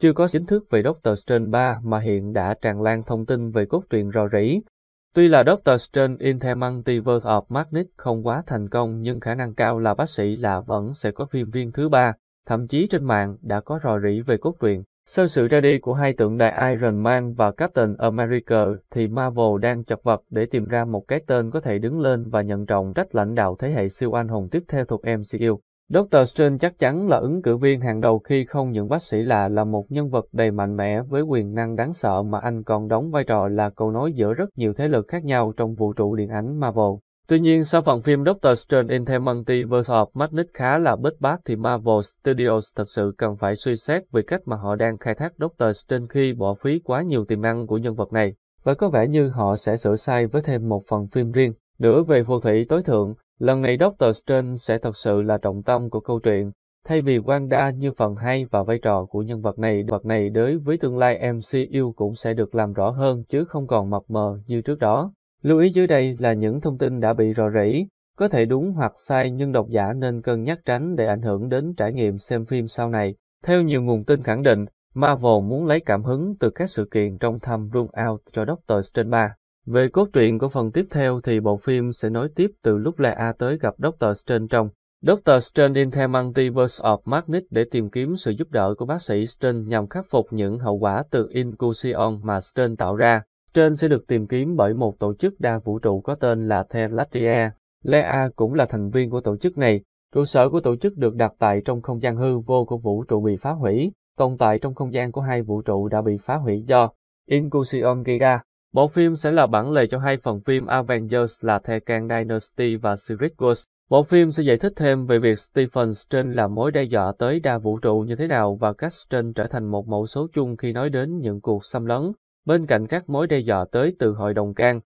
Chưa có chính thức về Doctor Strange 3 mà hiện đã tràn lan thông tin về cốt truyện rò rỉ. Tuy là Doctor Strange in the Multiverse of Madness không quá thành công nhưng khả năng cao là bác sĩ là vẫn sẽ có phim viên thứ ba, thậm chí trên mạng đã có rò rỉ về cốt truyện. Sau sự ra đi của hai tượng đài Iron Man và Captain America thì Marvel đang chật vật để tìm ra một cái tên có thể đứng lên và nhận trọng trách lãnh đạo thế hệ siêu anh hùng tiếp theo thuộc MCU. Dr. Strange chắc chắn là ứng cử viên hàng đầu khi không những bác sĩ là là một nhân vật đầy mạnh mẽ với quyền năng đáng sợ mà anh còn đóng vai trò là cầu nối giữa rất nhiều thế lực khác nhau trong vũ trụ điện ảnh Marvel. Tuy nhiên, sau phần phim Doctor Strange in the Multiverse of Madness khá là bết bát thì Marvel Studios thật sự cần phải suy xét về cách mà họ đang khai thác Doctor Strange khi bỏ phí quá nhiều tiềm năng của nhân vật này. Và có vẻ như họ sẽ sửa sai với thêm một phần phim riêng. Nữa về phù thủy tối thượng, Lần này Dr. Strange sẽ thật sự là trọng tâm của câu chuyện, thay vì Wanda như phần hay và vai trò của nhân vật này vật này đối với tương lai MCU cũng sẽ được làm rõ hơn chứ không còn mập mờ như trước đó. Lưu ý dưới đây là những thông tin đã bị rò rỉ, có thể đúng hoặc sai nhưng độc giả nên cân nhắc tránh để ảnh hưởng đến trải nghiệm xem phim sau này. Theo nhiều nguồn tin khẳng định, Marvel muốn lấy cảm hứng từ các sự kiện trong thăm Run Out cho Doctor Strange 3. Về cốt truyện của phần tiếp theo thì bộ phim sẽ nối tiếp từ lúc Lea A tới gặp Dr. Strange trong Dr. Strange in the Multiverse of Madness để tìm kiếm sự giúp đỡ của bác sĩ Strange nhằm khắc phục những hậu quả từ Incursion mà Strange tạo ra. Strange sẽ được tìm kiếm bởi một tổ chức đa vũ trụ có tên là The Telatia. Lea cũng là thành viên của tổ chức này. Trụ sở của tổ chức được đặt tại trong không gian hư vô của vũ trụ bị phá hủy, tồn tại trong không gian của hai vũ trụ đã bị phá hủy do Incursion gây ra. Bộ phim sẽ là bản lề cho hai phần phim Avengers là The Kang Dynasty và Secret Wars. Bộ phim sẽ giải thích thêm về việc Stephen Strange là mối đe dọa tới đa vũ trụ như thế nào và cách Strange trở thành một mẫu số chung khi nói đến những cuộc xâm lấn. Bên cạnh các mối đe dọa tới từ Hội đồng Kang,